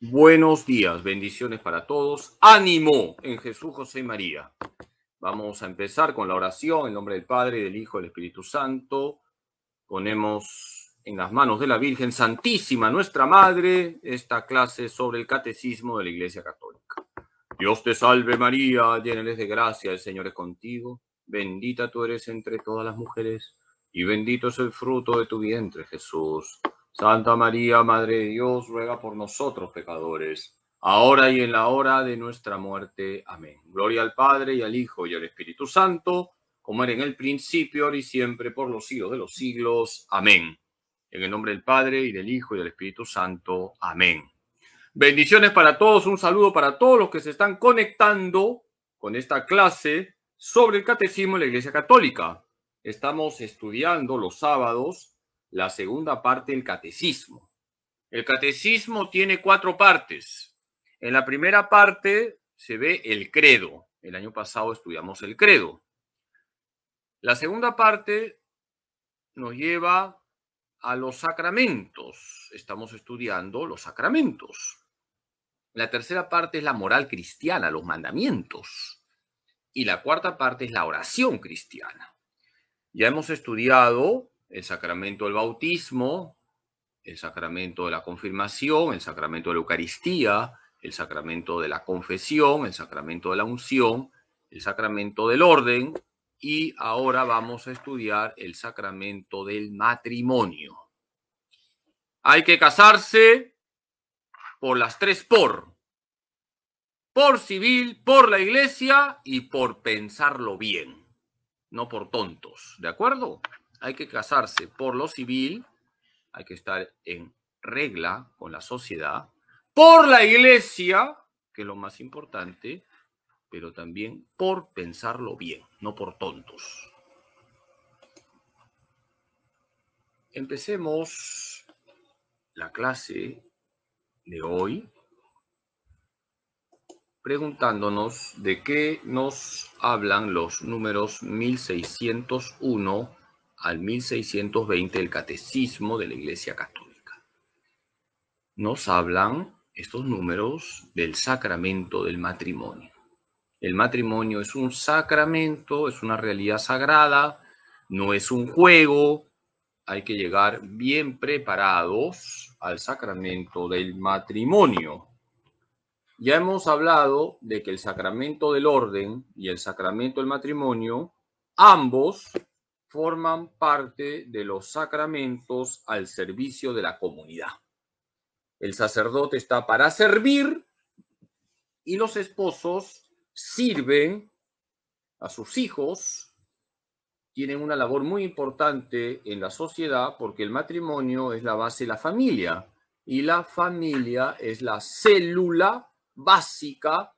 Buenos días, bendiciones para todos. Ánimo en Jesús, José y María. Vamos a empezar con la oración en nombre del Padre, del Hijo, del Espíritu Santo. Ponemos en las manos de la Virgen Santísima, nuestra Madre, esta clase sobre el Catecismo de la Iglesia Católica. Dios te salve María, llena eres de gracia, el Señor es contigo. Bendita tú eres entre todas las mujeres y bendito es el fruto de tu vientre, Jesús. Santa María, Madre de Dios, ruega por nosotros pecadores, ahora y en la hora de nuestra muerte. Amén. Gloria al Padre y al Hijo y al Espíritu Santo, como era en el principio, ahora y siempre, por los siglos de los siglos. Amén. En el nombre del Padre y del Hijo y del Espíritu Santo. Amén. Bendiciones para todos, un saludo para todos los que se están conectando con esta clase sobre el Catecismo de la Iglesia Católica. Estamos estudiando los sábados la segunda parte el catecismo. El catecismo tiene cuatro partes. En la primera parte se ve el credo. El año pasado estudiamos el credo. La segunda parte nos lleva a los sacramentos. Estamos estudiando los sacramentos. La tercera parte es la moral cristiana, los mandamientos. Y la cuarta parte es la oración cristiana. Ya hemos estudiado el sacramento del bautismo, el sacramento de la confirmación, el sacramento de la Eucaristía, el sacramento de la confesión, el sacramento de la unción, el sacramento del orden y ahora vamos a estudiar el sacramento del matrimonio. Hay que casarse por las tres por. Por civil, por la iglesia y por pensarlo bien, no por tontos, ¿de acuerdo? hay que casarse por lo civil, hay que estar en regla con la sociedad, por la iglesia, que es lo más importante, pero también por pensarlo bien, no por tontos. Empecemos la clase de hoy preguntándonos de qué nos hablan los números 1601 al 1620 del Catecismo de la Iglesia Católica. Nos hablan estos números del sacramento del matrimonio. El matrimonio es un sacramento, es una realidad sagrada, no es un juego. Hay que llegar bien preparados al sacramento del matrimonio. Ya hemos hablado de que el sacramento del orden y el sacramento del matrimonio, ambos forman parte de los sacramentos al servicio de la comunidad. El sacerdote está para servir y los esposos sirven a sus hijos, tienen una labor muy importante en la sociedad porque el matrimonio es la base de la familia y la familia es la célula básica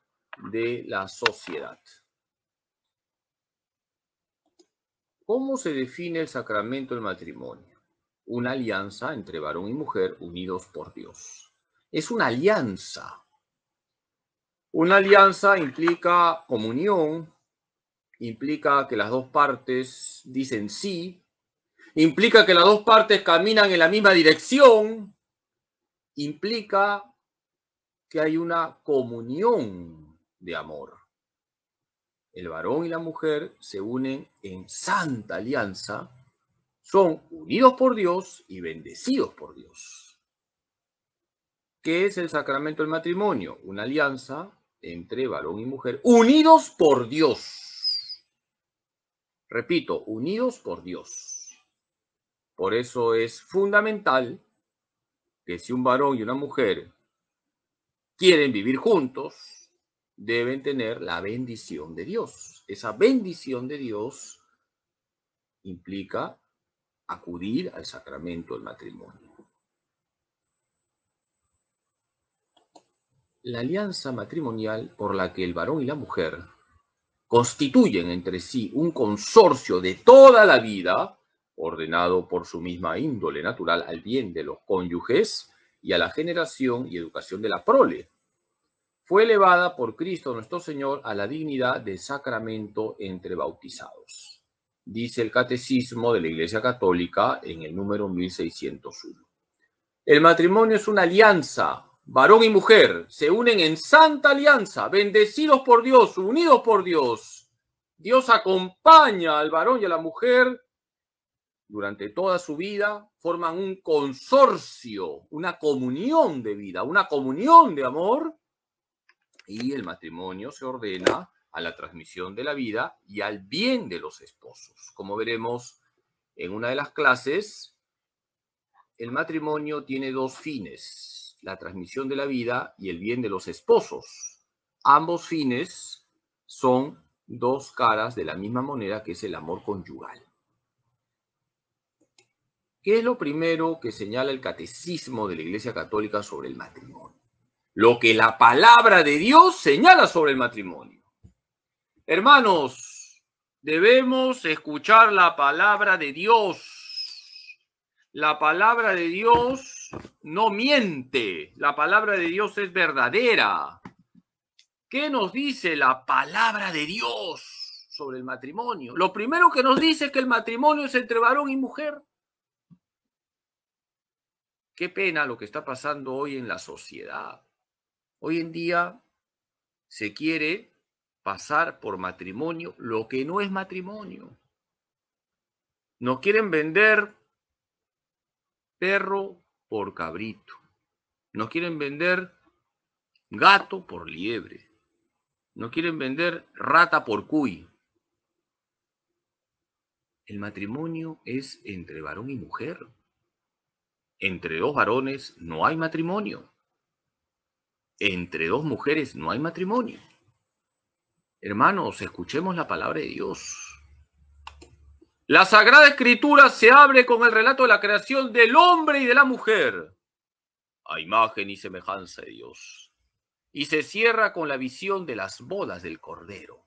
de la sociedad. ¿Cómo se define el sacramento del matrimonio? Una alianza entre varón y mujer unidos por Dios. Es una alianza. Una alianza implica comunión, implica que las dos partes dicen sí, implica que las dos partes caminan en la misma dirección, implica que hay una comunión de amor el varón y la mujer se unen en santa alianza, son unidos por Dios y bendecidos por Dios. ¿Qué es el sacramento del matrimonio? Una alianza entre varón y mujer, unidos por Dios. Repito, unidos por Dios. Por eso es fundamental que si un varón y una mujer quieren vivir juntos, deben tener la bendición de Dios. Esa bendición de Dios implica acudir al sacramento del matrimonio. La alianza matrimonial por la que el varón y la mujer constituyen entre sí un consorcio de toda la vida, ordenado por su misma índole natural al bien de los cónyuges y a la generación y educación de la prole, fue elevada por Cristo nuestro Señor a la dignidad de sacramento entre bautizados, dice el Catecismo de la Iglesia Católica en el número 1601. El matrimonio es una alianza, varón y mujer, se unen en santa alianza, bendecidos por Dios, unidos por Dios. Dios acompaña al varón y a la mujer durante toda su vida, forman un consorcio, una comunión de vida, una comunión de amor y el matrimonio se ordena a la transmisión de la vida y al bien de los esposos. Como veremos en una de las clases, el matrimonio tiene dos fines, la transmisión de la vida y el bien de los esposos. Ambos fines son dos caras de la misma moneda que es el amor conyugal. ¿Qué es lo primero que señala el catecismo de la Iglesia Católica sobre el matrimonio? lo que la palabra de Dios señala sobre el matrimonio. Hermanos, debemos escuchar la palabra de Dios. La palabra de Dios no miente, la palabra de Dios es verdadera. ¿Qué nos dice la palabra de Dios sobre el matrimonio? Lo primero que nos dice es que el matrimonio es entre varón y mujer. Qué pena lo que está pasando hoy en la sociedad. Hoy en día se quiere pasar por matrimonio lo que no es matrimonio. No quieren vender perro por cabrito. No quieren vender gato por liebre. No quieren vender rata por cuy. El matrimonio es entre varón y mujer. Entre dos varones no hay matrimonio entre dos mujeres no hay matrimonio. Hermanos, escuchemos la palabra de Dios. La Sagrada Escritura se abre con el relato de la creación del hombre y de la mujer, a imagen y semejanza de Dios, y se cierra con la visión de las bodas del Cordero.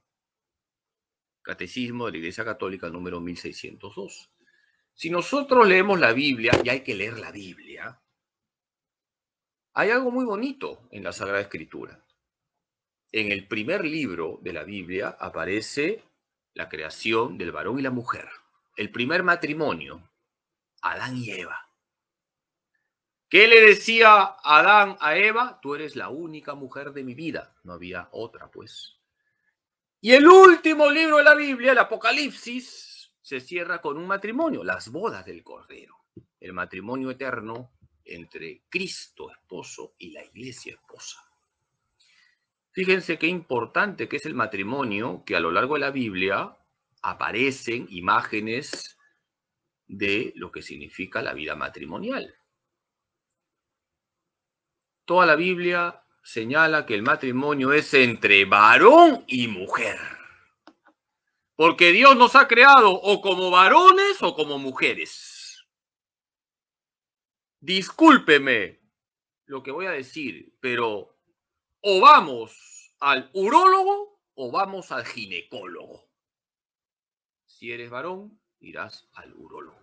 Catecismo de la Iglesia Católica número 1602. Si nosotros leemos la Biblia, y hay que leer la Biblia, hay algo muy bonito en la Sagrada Escritura. En el primer libro de la Biblia aparece la creación del varón y la mujer, el primer matrimonio, Adán y Eva. ¿Qué le decía Adán a Eva? Tú eres la única mujer de mi vida. No había otra, pues. Y el último libro de la Biblia, el Apocalipsis, se cierra con un matrimonio, las bodas del Cordero, el matrimonio eterno entre Cristo esposo y la iglesia esposa. Fíjense qué importante que es el matrimonio, que a lo largo de la Biblia aparecen imágenes de lo que significa la vida matrimonial. Toda la Biblia señala que el matrimonio es entre varón y mujer. Porque Dios nos ha creado o como varones o como mujeres discúlpeme lo que voy a decir, pero o vamos al urólogo o vamos al ginecólogo. Si eres varón, irás al urólogo.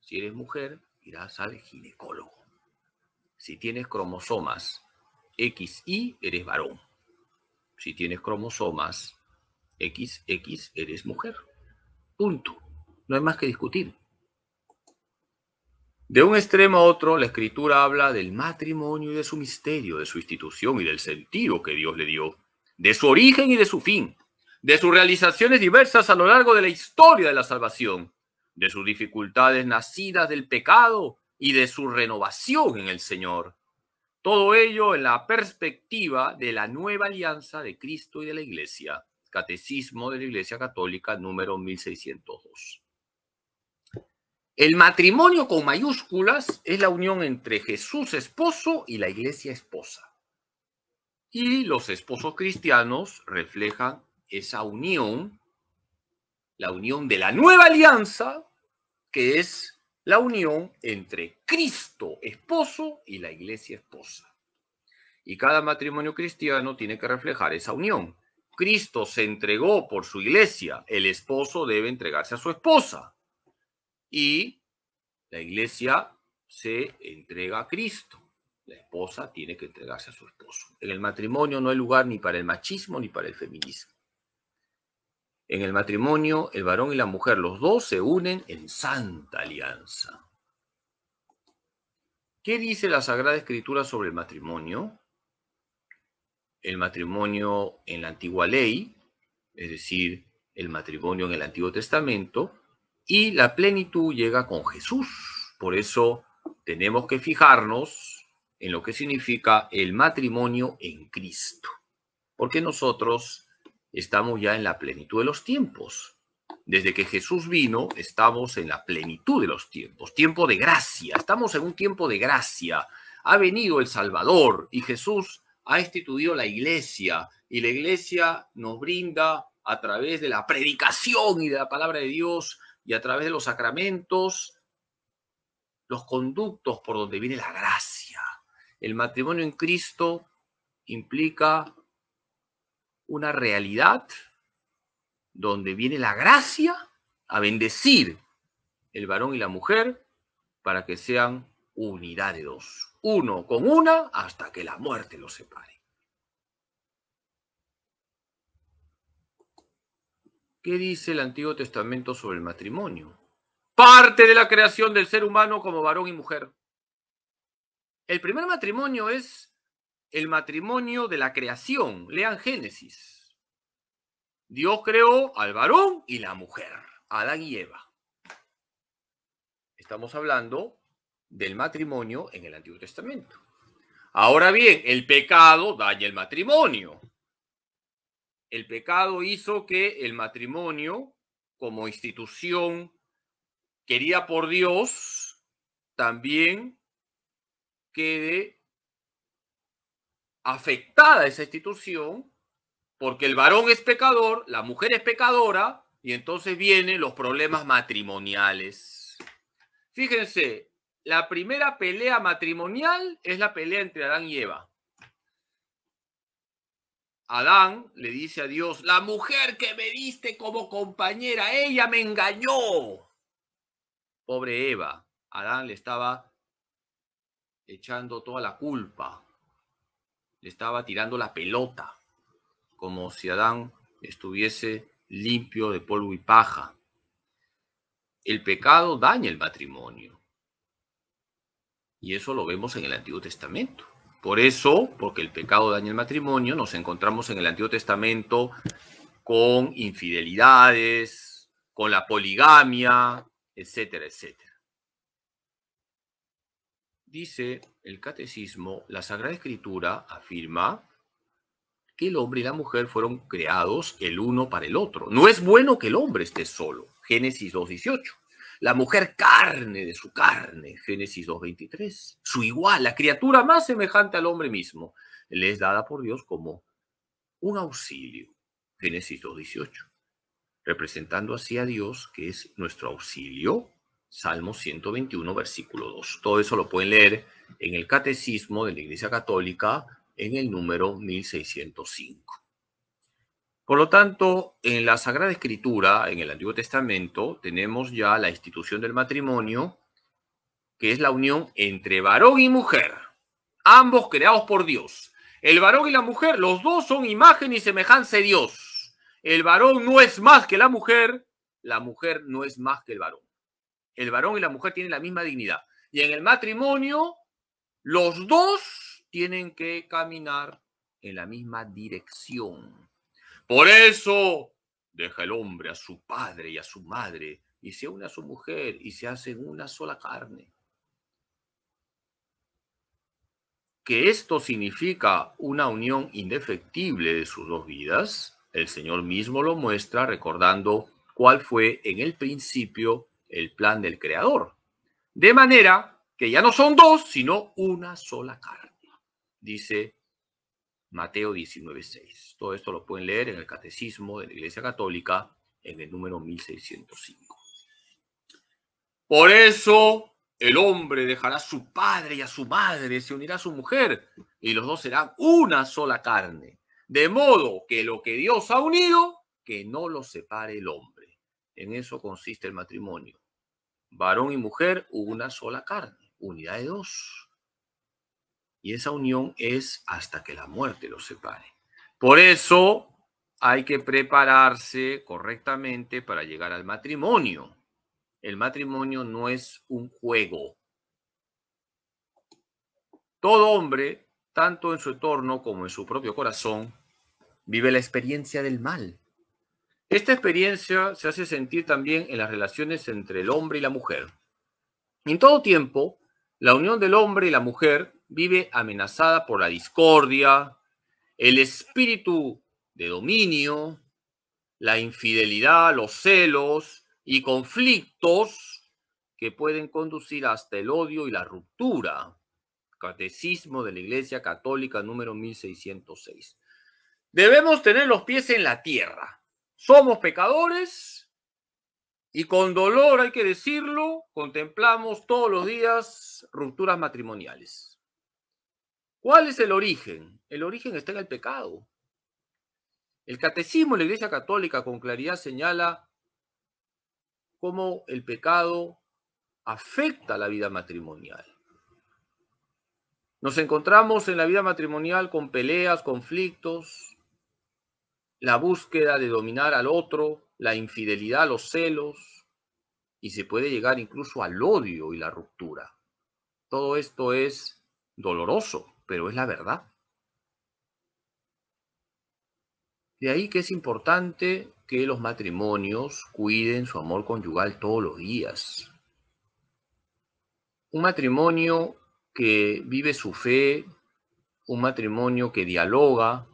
Si eres mujer, irás al ginecólogo. Si tienes cromosomas XY, eres varón. Si tienes cromosomas XX, eres mujer. Punto. No hay más que discutir. De un extremo a otro, la escritura habla del matrimonio y de su misterio, de su institución y del sentido que Dios le dio, de su origen y de su fin, de sus realizaciones diversas a lo largo de la historia de la salvación, de sus dificultades nacidas del pecado y de su renovación en el Señor. Todo ello en la perspectiva de la nueva alianza de Cristo y de la Iglesia. Catecismo de la Iglesia Católica número 1602. El matrimonio con mayúsculas es la unión entre Jesús esposo y la iglesia esposa. Y los esposos cristianos reflejan esa unión, la unión de la nueva alianza, que es la unión entre Cristo esposo y la iglesia esposa. Y cada matrimonio cristiano tiene que reflejar esa unión. Cristo se entregó por su iglesia, el esposo debe entregarse a su esposa y la iglesia se entrega a Cristo. La esposa tiene que entregarse a su esposo. En el matrimonio no hay lugar ni para el machismo ni para el feminismo. En el matrimonio, el varón y la mujer, los dos se unen en santa alianza. ¿Qué dice la Sagrada Escritura sobre el matrimonio? El matrimonio en la antigua ley, es decir, el matrimonio en el Antiguo Testamento, y la plenitud llega con Jesús. Por eso tenemos que fijarnos en lo que significa el matrimonio en Cristo, porque nosotros estamos ya en la plenitud de los tiempos. Desde que Jesús vino, estamos en la plenitud de los tiempos, tiempo de gracia, estamos en un tiempo de gracia. Ha venido el Salvador y Jesús ha instituido la iglesia y la iglesia nos brinda a través de la predicación y de la palabra de Dios y a través de los sacramentos, los conductos por donde viene la gracia. El matrimonio en Cristo implica una realidad donde viene la gracia a bendecir el varón y la mujer para que sean unidad de dos. Uno con una hasta que la muerte los separe. ¿Qué dice el Antiguo Testamento sobre el matrimonio? Parte de la creación del ser humano como varón y mujer. El primer matrimonio es el matrimonio de la creación. Lean Génesis. Dios creó al varón y la mujer, Adán y Eva. Estamos hablando del matrimonio en el Antiguo Testamento. Ahora bien, el pecado daña el matrimonio el pecado hizo que el matrimonio, como institución querida por Dios, también quede afectada esa institución, porque el varón es pecador, la mujer es pecadora, y entonces vienen los problemas matrimoniales. Fíjense, la primera pelea matrimonial es la pelea entre Adán y Eva. Adán le dice a Dios, la mujer que me diste como compañera, ella me engañó. Pobre Eva, Adán le estaba echando toda la culpa, le estaba tirando la pelota, como si Adán estuviese limpio de polvo y paja. El pecado daña el matrimonio. Y eso lo vemos en el Antiguo Testamento. Por eso, porque el pecado daña el matrimonio, nos encontramos en el Antiguo Testamento con infidelidades, con la poligamia, etcétera, etcétera. Dice el catecismo, la Sagrada Escritura afirma que el hombre y la mujer fueron creados el uno para el otro. No es bueno que el hombre esté solo. Génesis 2.18 la mujer carne de su carne, Génesis 2.23, su igual, la criatura más semejante al hombre mismo, le es dada por Dios como un auxilio, Génesis 2.18, representando así a Dios que es nuestro auxilio, Salmo 121, versículo 2. Todo eso lo pueden leer en el Catecismo de la Iglesia Católica en el número 1605. Por lo tanto, en la Sagrada Escritura, en el Antiguo Testamento, tenemos ya la institución del matrimonio, que es la unión entre varón y mujer, ambos creados por Dios. El varón y la mujer, los dos son imagen y semejanza de Dios. El varón no es más que la mujer, la mujer no es más que el varón. El varón y la mujer tienen la misma dignidad. Y en el matrimonio, los dos tienen que caminar en la misma dirección. Por eso deja el hombre a su padre y a su madre y se une a su mujer y se hacen una sola carne. Que esto significa una unión indefectible de sus dos vidas, el Señor mismo lo muestra recordando cuál fue en el principio el plan del Creador. De manera que ya no son dos, sino una sola carne, dice Mateo 19.6. Todo esto lo pueden leer en el Catecismo de la Iglesia Católica en el número 1605. Por eso el hombre dejará a su padre y a su madre, se unirá a su mujer, y los dos serán una sola carne. De modo que lo que Dios ha unido, que no lo separe el hombre. En eso consiste el matrimonio. Varón y mujer, una sola carne, unidad de dos. Y esa unión es hasta que la muerte los separe. Por eso hay que prepararse correctamente para llegar al matrimonio. El matrimonio no es un juego. Todo hombre, tanto en su entorno como en su propio corazón, vive la experiencia del mal. Esta experiencia se hace sentir también en las relaciones entre el hombre y la mujer. En todo tiempo, la unión del hombre y la mujer vive amenazada por la discordia, el espíritu de dominio, la infidelidad, los celos y conflictos que pueden conducir hasta el odio y la ruptura. Catecismo de la Iglesia Católica número 1606. Debemos tener los pies en la tierra. Somos pecadores y con dolor, hay que decirlo, contemplamos todos los días rupturas matrimoniales. ¿Cuál es el origen? El origen está en el pecado. El catecismo de la Iglesia Católica con claridad señala cómo el pecado afecta la vida matrimonial. Nos encontramos en la vida matrimonial con peleas, conflictos, la búsqueda de dominar al otro, la infidelidad, los celos, y se puede llegar incluso al odio y la ruptura. Todo esto es doloroso pero es la verdad. De ahí que es importante que los matrimonios cuiden su amor conyugal todos los días. Un matrimonio que vive su fe, un matrimonio que dialoga,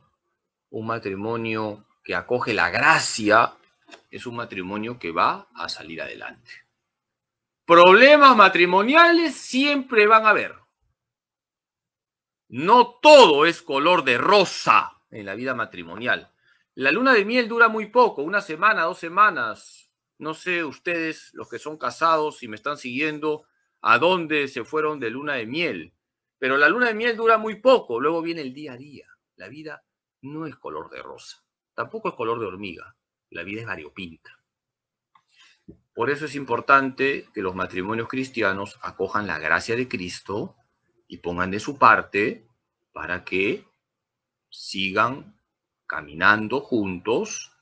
un matrimonio que acoge la gracia, es un matrimonio que va a salir adelante. Problemas matrimoniales siempre van a haber. No todo es color de rosa en la vida matrimonial. La luna de miel dura muy poco, una semana, dos semanas. No sé ustedes, los que son casados, y me están siguiendo, a dónde se fueron de luna de miel. Pero la luna de miel dura muy poco, luego viene el día a día. La vida no es color de rosa, tampoco es color de hormiga, la vida es variopinta. Por eso es importante que los matrimonios cristianos acojan la gracia de Cristo y pongan de su parte para que sigan caminando juntos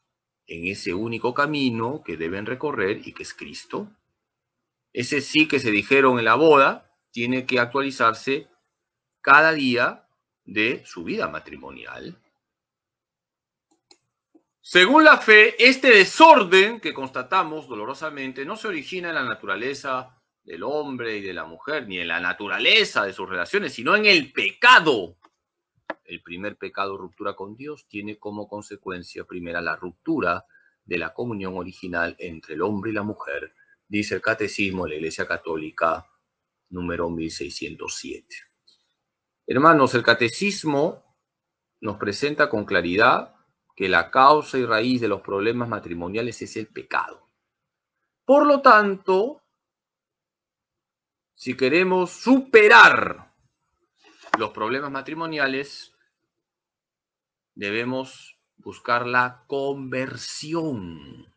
en ese único camino que deben recorrer y que es Cristo. Ese sí que se dijeron en la boda tiene que actualizarse cada día de su vida matrimonial. Según la fe, este desorden que constatamos dolorosamente no se origina en la naturaleza del hombre y de la mujer, ni en la naturaleza de sus relaciones, sino en el pecado. El primer pecado, ruptura con Dios, tiene como consecuencia primera la ruptura de la comunión original entre el hombre y la mujer, dice el Catecismo de la Iglesia Católica número 1607. Hermanos, el Catecismo nos presenta con claridad que la causa y raíz de los problemas matrimoniales es el pecado. Por lo tanto, si queremos superar los problemas matrimoniales, debemos buscar la conversión.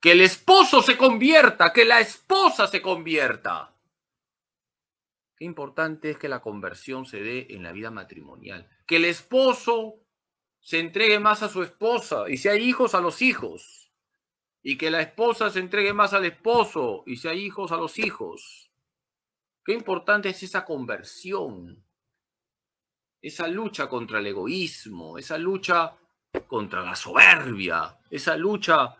Que el esposo se convierta, que la esposa se convierta. Qué importante es que la conversión se dé en la vida matrimonial. Que el esposo se entregue más a su esposa y si hay hijos, a los hijos y que la esposa se entregue más al esposo y sea hijos a los hijos. Qué importante es esa conversión, esa lucha contra el egoísmo, esa lucha contra la soberbia, esa lucha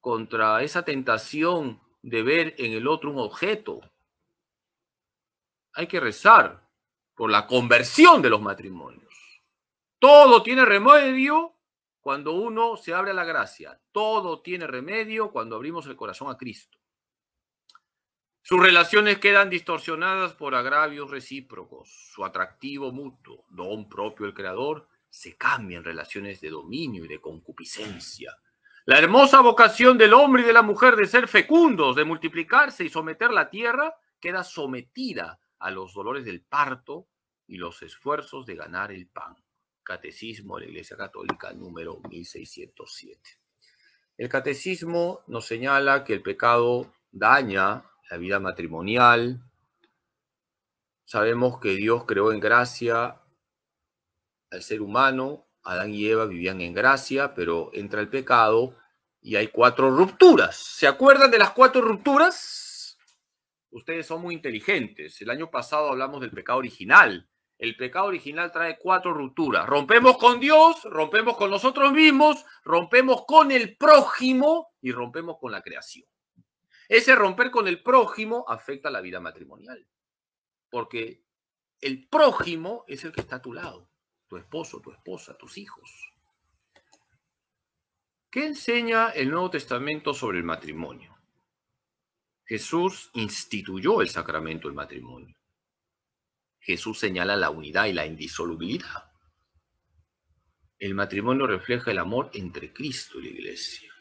contra esa tentación de ver en el otro un objeto. Hay que rezar por la conversión de los matrimonios. Todo tiene remedio cuando uno se abre a la gracia, todo tiene remedio cuando abrimos el corazón a Cristo. Sus relaciones quedan distorsionadas por agravios recíprocos, su atractivo mutuo, don propio el Creador, se cambia en relaciones de dominio y de concupiscencia. La hermosa vocación del hombre y de la mujer de ser fecundos, de multiplicarse y someter la tierra, queda sometida a los dolores del parto y los esfuerzos de ganar el pan. Catecismo de la Iglesia Católica número 1607. El Catecismo nos señala que el pecado daña la vida matrimonial. Sabemos que Dios creó en gracia al ser humano. Adán y Eva vivían en gracia, pero entra el pecado y hay cuatro rupturas. ¿Se acuerdan de las cuatro rupturas? Ustedes son muy inteligentes. El año pasado hablamos del pecado original, el pecado original trae cuatro rupturas. Rompemos con Dios, rompemos con nosotros mismos, rompemos con el prójimo y rompemos con la creación. Ese romper con el prójimo afecta la vida matrimonial, porque el prójimo es el que está a tu lado, tu esposo, tu esposa, tus hijos. ¿Qué enseña el Nuevo Testamento sobre el matrimonio? Jesús instituyó el sacramento del matrimonio. Jesús señala la unidad y la indisolubilidad. El matrimonio refleja el amor entre Cristo y la iglesia.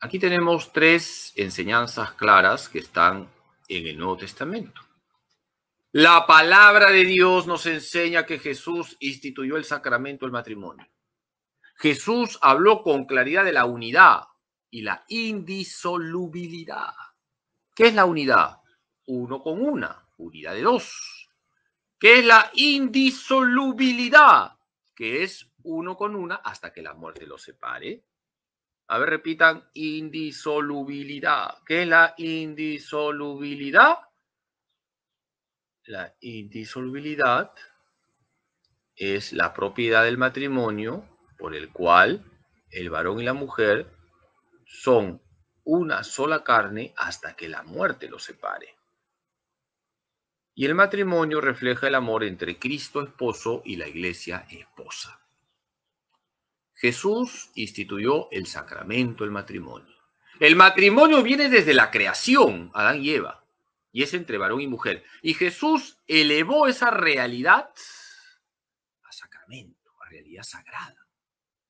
Aquí tenemos tres enseñanzas claras que están en el Nuevo Testamento. La palabra de Dios nos enseña que Jesús instituyó el sacramento del matrimonio. Jesús habló con claridad de la unidad y la indisolubilidad. ¿Qué es la unidad? uno con una, unidad de dos, que es la indisolubilidad, que es uno con una hasta que la muerte los separe. A ver, repitan, indisolubilidad. que es la indisolubilidad? La indisolubilidad es la propiedad del matrimonio por el cual el varón y la mujer son una sola carne hasta que la muerte los separe. Y el matrimonio refleja el amor entre Cristo esposo y la iglesia esposa. Jesús instituyó el sacramento el matrimonio. El matrimonio viene desde la creación, Adán y Eva, y es entre varón y mujer. Y Jesús elevó esa realidad a sacramento, a realidad sagrada.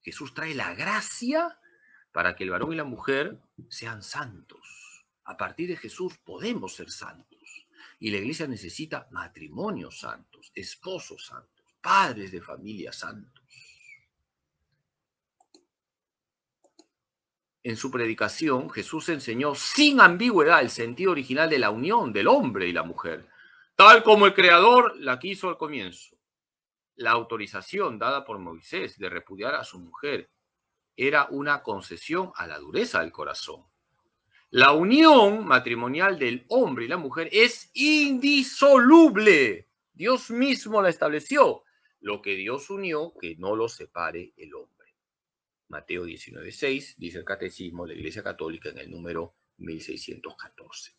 Jesús trae la gracia para que el varón y la mujer sean santos. A partir de Jesús podemos ser santos. Y la iglesia necesita matrimonios santos, esposos santos, padres de familia santos. En su predicación, Jesús enseñó sin ambigüedad el sentido original de la unión del hombre y la mujer, tal como el Creador la quiso al comienzo. La autorización dada por Moisés de repudiar a su mujer era una concesión a la dureza del corazón la unión matrimonial del hombre y la mujer es indisoluble. Dios mismo la estableció. Lo que Dios unió, que no lo separe el hombre. Mateo 19.6 dice el Catecismo de la Iglesia Católica en el número 1614.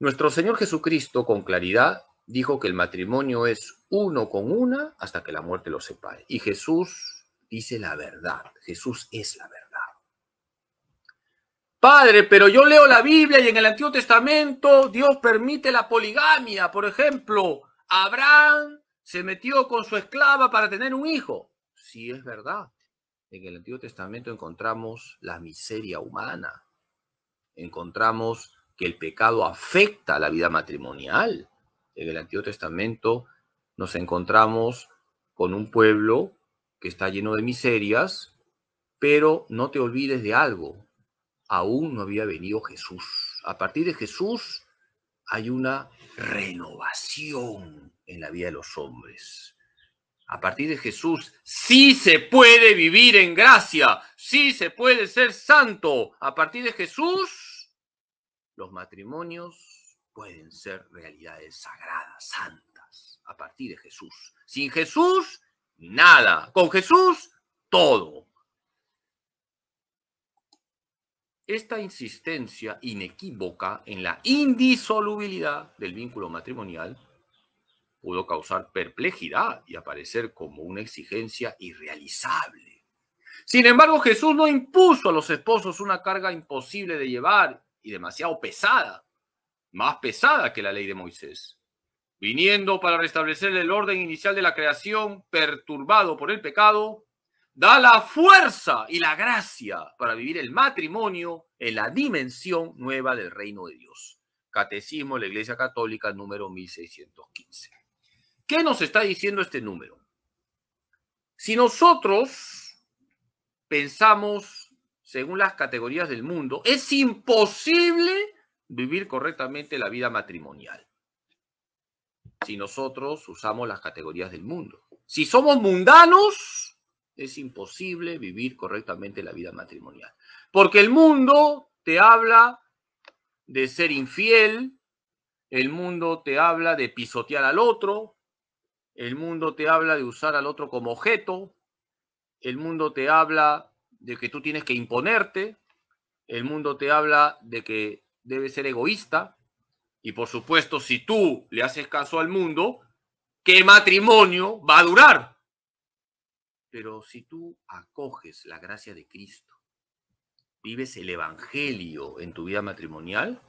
Nuestro Señor Jesucristo con claridad dijo que el matrimonio es uno con una hasta que la muerte lo separe. Y Jesús dice la verdad. Jesús es la verdad. Padre, pero yo leo la Biblia y en el Antiguo Testamento Dios permite la poligamia. Por ejemplo, Abraham se metió con su esclava para tener un hijo. Sí, es verdad. En el Antiguo Testamento encontramos la miseria humana. Encontramos que el pecado afecta a la vida matrimonial. En el Antiguo Testamento nos encontramos con un pueblo que está lleno de miserias, pero no te olvides de algo aún no había venido Jesús. A partir de Jesús hay una renovación en la vida de los hombres. A partir de Jesús, sí se puede vivir en gracia, sí se puede ser santo. A partir de Jesús, los matrimonios pueden ser realidades sagradas, santas, a partir de Jesús. Sin Jesús, nada. Con Jesús, todo. Esta insistencia inequívoca en la indisolubilidad del vínculo matrimonial pudo causar perplejidad y aparecer como una exigencia irrealizable. Sin embargo, Jesús no impuso a los esposos una carga imposible de llevar y demasiado pesada, más pesada que la ley de Moisés, viniendo para restablecer el orden inicial de la creación perturbado por el pecado da la fuerza y la gracia para vivir el matrimonio en la dimensión nueva del reino de Dios. Catecismo de la Iglesia Católica número 1615. ¿Qué nos está diciendo este número? Si nosotros pensamos según las categorías del mundo, es imposible vivir correctamente la vida matrimonial. Si nosotros usamos las categorías del mundo. Si somos mundanos, es imposible vivir correctamente la vida matrimonial. Porque el mundo te habla de ser infiel, el mundo te habla de pisotear al otro, el mundo te habla de usar al otro como objeto, el mundo te habla de que tú tienes que imponerte, el mundo te habla de que debes ser egoísta, y por supuesto si tú le haces caso al mundo, ¿qué matrimonio va a durar? Pero si tú acoges la gracia de Cristo, vives el Evangelio en tu vida matrimonial,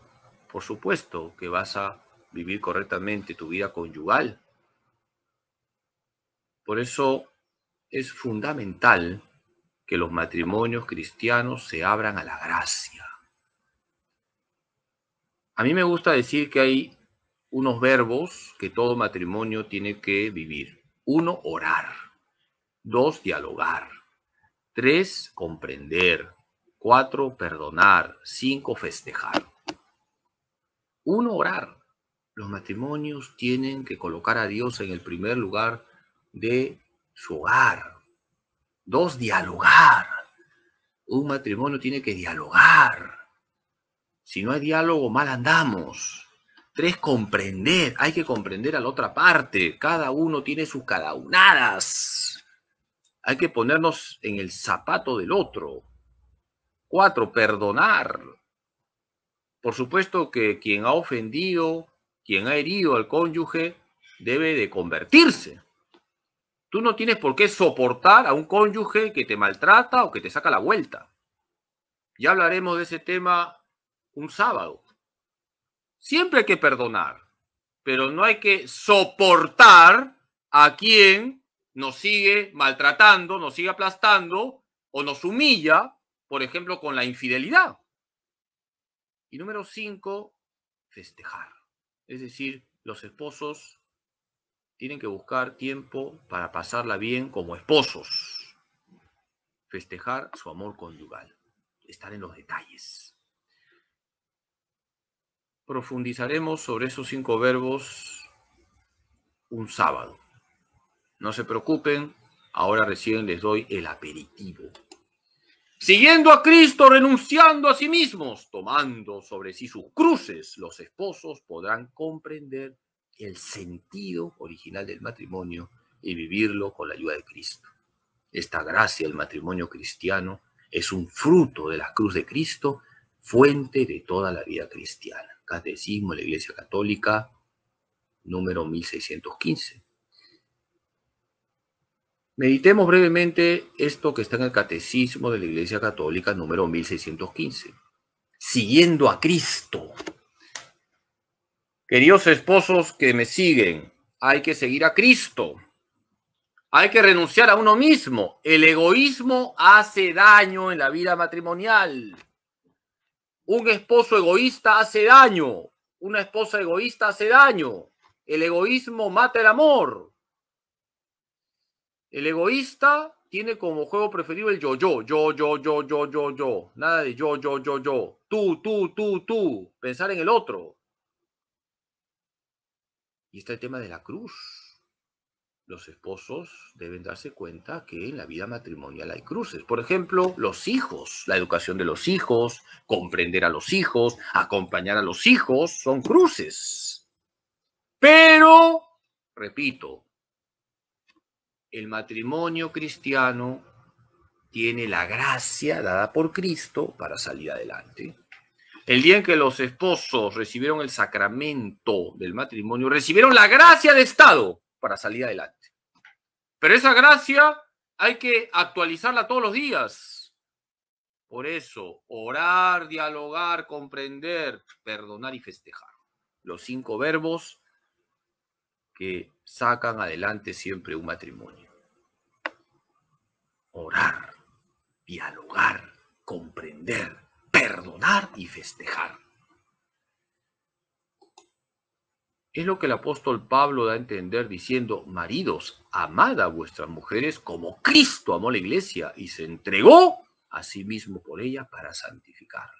por supuesto que vas a vivir correctamente tu vida conyugal. Por eso es fundamental que los matrimonios cristianos se abran a la gracia. A mí me gusta decir que hay unos verbos que todo matrimonio tiene que vivir. Uno, orar. Dos, dialogar. Tres, comprender. Cuatro, perdonar. Cinco, festejar. Uno, orar. Los matrimonios tienen que colocar a Dios en el primer lugar de su hogar. Dos, dialogar. Un matrimonio tiene que dialogar. Si no hay diálogo, mal andamos. Tres, comprender. Hay que comprender a la otra parte. Cada uno tiene sus cadaunadas. Hay que ponernos en el zapato del otro. Cuatro, perdonar. Por supuesto que quien ha ofendido, quien ha herido al cónyuge, debe de convertirse. Tú no tienes por qué soportar a un cónyuge que te maltrata o que te saca la vuelta. Ya hablaremos de ese tema un sábado. Siempre hay que perdonar, pero no hay que soportar a quien nos sigue maltratando, nos sigue aplastando o nos humilla, por ejemplo, con la infidelidad. Y número cinco, festejar. Es decir, los esposos tienen que buscar tiempo para pasarla bien como esposos. Festejar su amor conyugal. Estar en los detalles. Profundizaremos sobre esos cinco verbos un sábado. No se preocupen, ahora recién les doy el aperitivo. Siguiendo a Cristo, renunciando a sí mismos, tomando sobre sí sus cruces, los esposos podrán comprender el sentido original del matrimonio y vivirlo con la ayuda de Cristo. Esta gracia del matrimonio cristiano es un fruto de la cruz de Cristo, fuente de toda la vida cristiana. Catecismo de la Iglesia Católica, número 1615. Meditemos brevemente esto que está en el Catecismo de la Iglesia Católica número 1615. Siguiendo a Cristo. Queridos esposos que me siguen, hay que seguir a Cristo. Hay que renunciar a uno mismo. El egoísmo hace daño en la vida matrimonial. Un esposo egoísta hace daño. Una esposa egoísta hace daño. El egoísmo mata el amor. El egoísta tiene como juego preferido el yo, yo, yo, yo, yo, yo, yo, yo. Nada de yo, yo, yo, yo. Tú, tú, tú, tú. Pensar en el otro. Y está el tema de la cruz. Los esposos deben darse cuenta que en la vida matrimonial hay cruces. Por ejemplo, los hijos, la educación de los hijos, comprender a los hijos, acompañar a los hijos, son cruces. Pero, repito, el matrimonio cristiano tiene la gracia dada por Cristo para salir adelante. El día en que los esposos recibieron el sacramento del matrimonio, recibieron la gracia de Estado para salir adelante. Pero esa gracia hay que actualizarla todos los días. Por eso, orar, dialogar, comprender, perdonar y festejar. Los cinco verbos que sacan adelante siempre un matrimonio. Orar, dialogar, comprender, perdonar y festejar. Es lo que el apóstol Pablo da a entender diciendo, maridos, amad a vuestras mujeres como Cristo amó la iglesia y se entregó a sí mismo por ella para santificarla.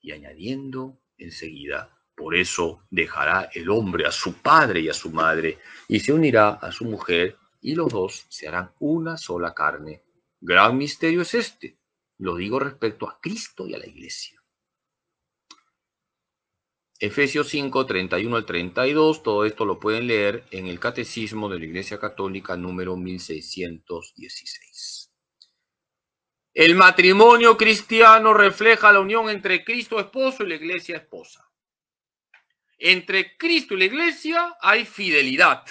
Y añadiendo enseguida, por eso dejará el hombre a su padre y a su madre, y se unirá a su mujer, y los dos se harán una sola carne. Gran misterio es este. Lo digo respecto a Cristo y a la iglesia. Efesios 5, 31 al 32, todo esto lo pueden leer en el Catecismo de la Iglesia Católica número 1616. El matrimonio cristiano refleja la unión entre Cristo esposo y la iglesia esposa. Entre Cristo y la iglesia hay fidelidad.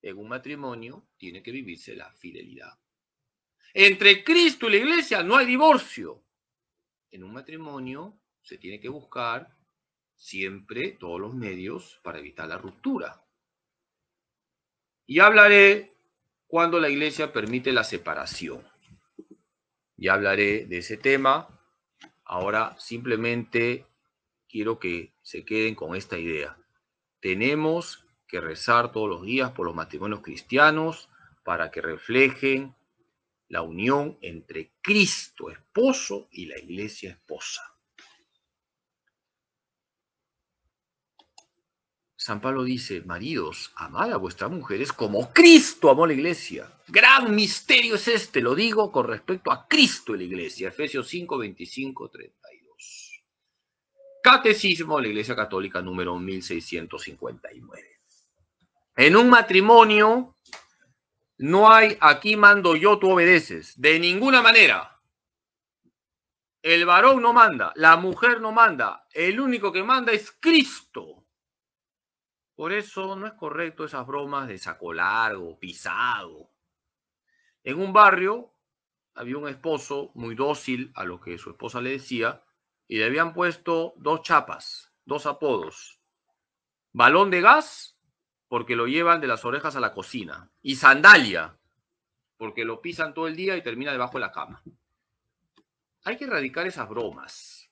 En un matrimonio tiene que vivirse la fidelidad. Entre Cristo y la iglesia no hay divorcio. En un matrimonio se tiene que buscar siempre todos los medios para evitar la ruptura. Y hablaré cuando la iglesia permite la separación. Y hablaré de ese tema. Ahora simplemente quiero que se queden con esta idea. Tenemos que rezar todos los días por los matrimonios cristianos para que reflejen la unión entre Cristo esposo y la iglesia esposa. San Pablo dice, maridos, amad a vuestras mujeres como Cristo amó la iglesia. Gran misterio es este, lo digo con respecto a Cristo y la iglesia. Efesios 5, 25, 30. Catecismo de la Iglesia Católica número 1659. En un matrimonio no hay aquí mando yo, tú obedeces. De ninguna manera. El varón no manda, la mujer no manda. El único que manda es Cristo. Por eso no es correcto esas bromas de saco largo, pisado. En un barrio había un esposo muy dócil a lo que su esposa le decía y le habían puesto dos chapas, dos apodos. Balón de gas, porque lo llevan de las orejas a la cocina. Y sandalia, porque lo pisan todo el día y termina debajo de la cama. Hay que erradicar esas bromas.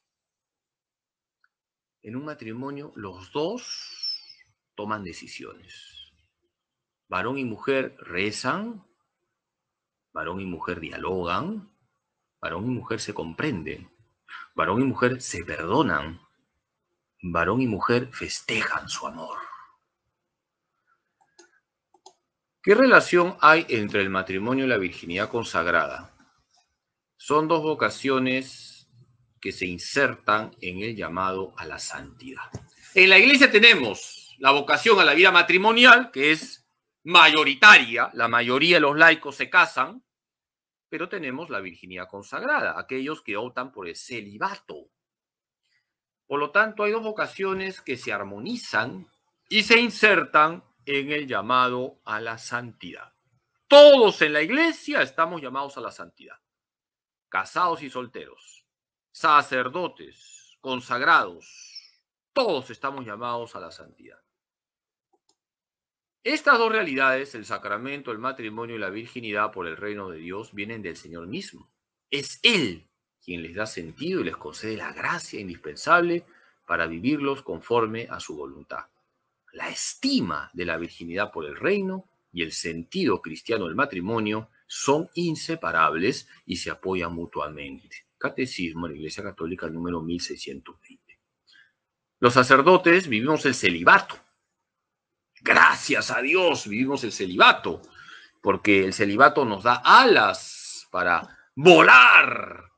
En un matrimonio los dos toman decisiones. Varón y mujer rezan, varón y mujer dialogan, varón y mujer se comprenden. Varón y mujer se perdonan. Varón y mujer festejan su amor. ¿Qué relación hay entre el matrimonio y la virginidad consagrada? Son dos vocaciones que se insertan en el llamado a la santidad. En la iglesia tenemos la vocación a la vida matrimonial, que es mayoritaria, la mayoría de los laicos se casan, pero tenemos la virginidad consagrada, aquellos que optan por el celibato. Por lo tanto, hay dos vocaciones que se armonizan y se insertan en el llamado a la santidad. Todos en la iglesia estamos llamados a la santidad. Casados y solteros, sacerdotes, consagrados, todos estamos llamados a la santidad. Estas dos realidades, el sacramento, el matrimonio y la virginidad por el reino de Dios, vienen del Señor mismo. Es Él quien les da sentido y les concede la gracia indispensable para vivirlos conforme a su voluntad. La estima de la virginidad por el reino y el sentido cristiano del matrimonio son inseparables y se apoyan mutuamente. Catecismo de la Iglesia Católica número 1620. Los sacerdotes vivimos el celibato Gracias a Dios vivimos el celibato, porque el celibato nos da alas para volar.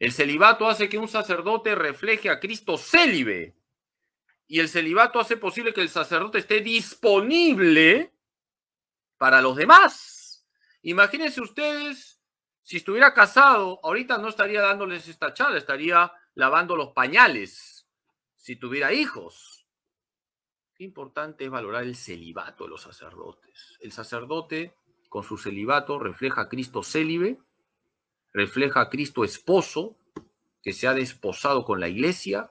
El celibato hace que un sacerdote refleje a Cristo célibe. Y el celibato hace posible que el sacerdote esté disponible para los demás. Imagínense ustedes, si estuviera casado, ahorita no estaría dándoles esta charla, estaría lavando los pañales, si tuviera hijos Qué importante es valorar el celibato de los sacerdotes. El sacerdote, con su celibato, refleja a Cristo célibe, refleja a Cristo esposo, que se ha desposado con la iglesia,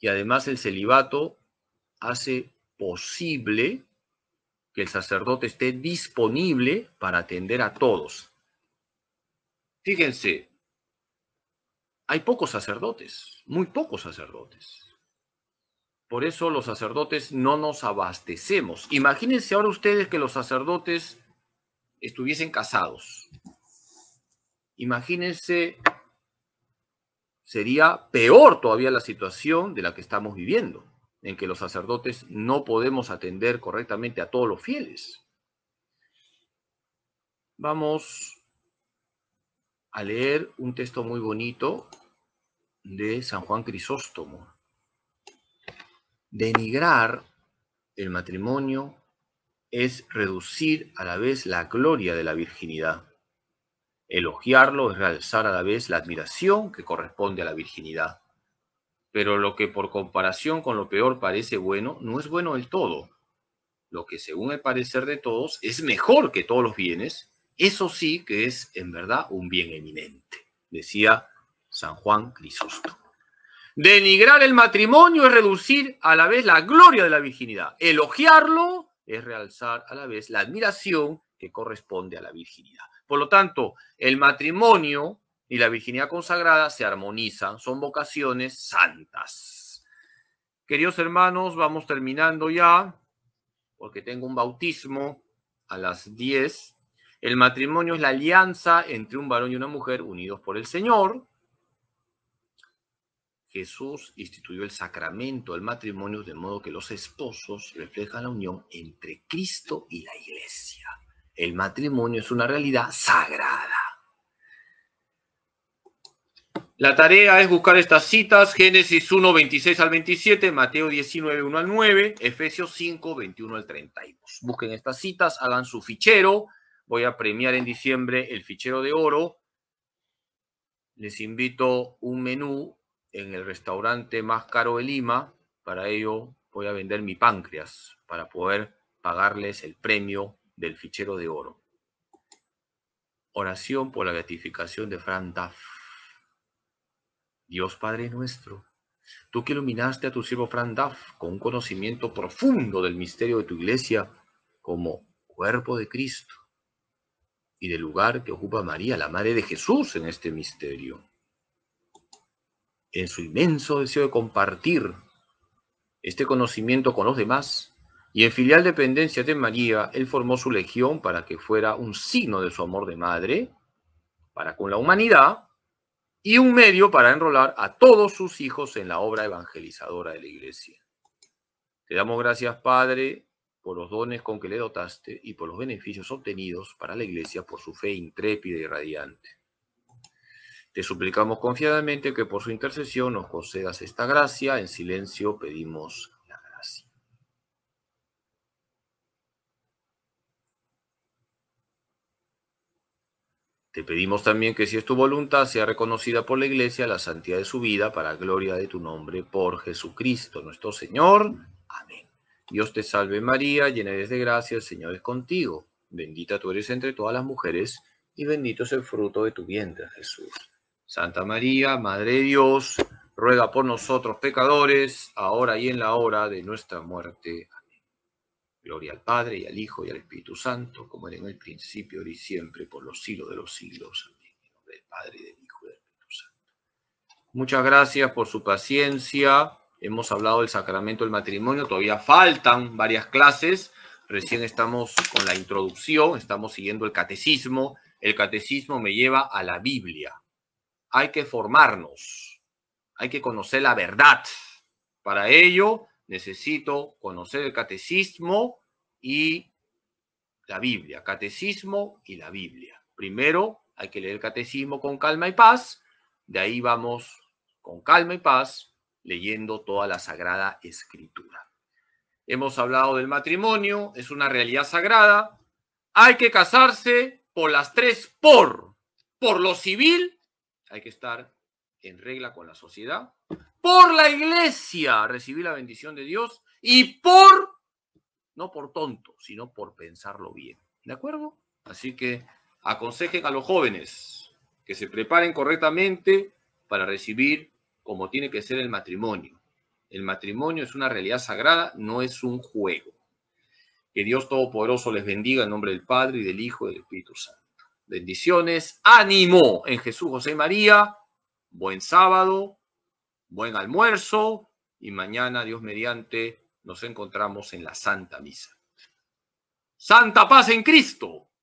y además el celibato hace posible que el sacerdote esté disponible para atender a todos. Fíjense, hay pocos sacerdotes, muy pocos sacerdotes. Por eso los sacerdotes no nos abastecemos. Imagínense ahora ustedes que los sacerdotes estuviesen casados. Imagínense, sería peor todavía la situación de la que estamos viviendo, en que los sacerdotes no podemos atender correctamente a todos los fieles. Vamos a leer un texto muy bonito de San Juan Crisóstomo. Denigrar el matrimonio es reducir a la vez la gloria de la virginidad. Elogiarlo es realzar a la vez la admiración que corresponde a la virginidad. Pero lo que por comparación con lo peor parece bueno, no es bueno del todo. Lo que según el parecer de todos es mejor que todos los bienes, eso sí que es en verdad un bien eminente, decía San Juan Crisóstomo. Denigrar el matrimonio es reducir a la vez la gloria de la virginidad. Elogiarlo es realzar a la vez la admiración que corresponde a la virginidad. Por lo tanto, el matrimonio y la virginidad consagrada se armonizan, son vocaciones santas. Queridos hermanos, vamos terminando ya, porque tengo un bautismo a las 10. El matrimonio es la alianza entre un varón y una mujer unidos por el Señor. Jesús instituyó el sacramento del matrimonio de modo que los esposos reflejan la unión entre Cristo y la iglesia. El matrimonio es una realidad sagrada. La tarea es buscar estas citas, Génesis 1, 26 al 27, Mateo 19, 1 al 9, Efesios 5, 21 al 32. Busquen estas citas, hagan su fichero. Voy a premiar en diciembre el fichero de oro. Les invito un menú en el restaurante más caro de Lima. Para ello voy a vender mi páncreas para poder pagarles el premio del fichero de oro. Oración por la gratificación de Fran Duff. Dios Padre nuestro, tú que iluminaste a tu siervo Fran Duff con un conocimiento profundo del misterio de tu iglesia como cuerpo de Cristo y del lugar que ocupa María, la Madre de Jesús, en este misterio en su inmenso deseo de compartir este conocimiento con los demás, y en filial dependencia de María, él formó su legión para que fuera un signo de su amor de madre para con la humanidad y un medio para enrolar a todos sus hijos en la obra evangelizadora de la iglesia. Te damos gracias, Padre, por los dones con que le dotaste y por los beneficios obtenidos para la iglesia por su fe intrépida y radiante. Te suplicamos confiadamente que por su intercesión nos concedas esta gracia. En silencio pedimos la gracia. Te pedimos también que si es tu voluntad sea reconocida por la Iglesia la santidad de su vida para gloria de tu nombre por Jesucristo nuestro Señor. Amén. Dios te salve María, llena eres de gracia, el Señor es contigo. Bendita tú eres entre todas las mujeres y bendito es el fruto de tu vientre Jesús. Santa María, Madre de Dios, ruega por nosotros pecadores, ahora y en la hora de nuestra muerte. Amén. Gloria al Padre y al Hijo y al Espíritu Santo, como era en el principio, ahora y siempre, por los siglos de los siglos. Amén. del Padre, del Hijo y del Espíritu Santo. Muchas gracias por su paciencia. Hemos hablado del sacramento del matrimonio. Todavía faltan varias clases. Recién estamos con la introducción, estamos siguiendo el catecismo. El catecismo me lleva a la Biblia hay que formarnos, hay que conocer la verdad. Para ello necesito conocer el catecismo y la Biblia, catecismo y la Biblia. Primero hay que leer el catecismo con calma y paz, de ahí vamos con calma y paz leyendo toda la sagrada escritura. Hemos hablado del matrimonio, es una realidad sagrada. Hay que casarse por las tres por, por lo civil, hay que estar en regla con la sociedad, por la iglesia recibir la bendición de Dios y por, no por tonto, sino por pensarlo bien. ¿De acuerdo? Así que aconsejen a los jóvenes que se preparen correctamente para recibir como tiene que ser el matrimonio. El matrimonio es una realidad sagrada, no es un juego. Que Dios Todopoderoso les bendiga en nombre del Padre y del Hijo y del Espíritu Santo. Bendiciones, ánimo en Jesús José María. Buen sábado, buen almuerzo y mañana, Dios mediante, nos encontramos en la Santa Misa. Santa paz en Cristo.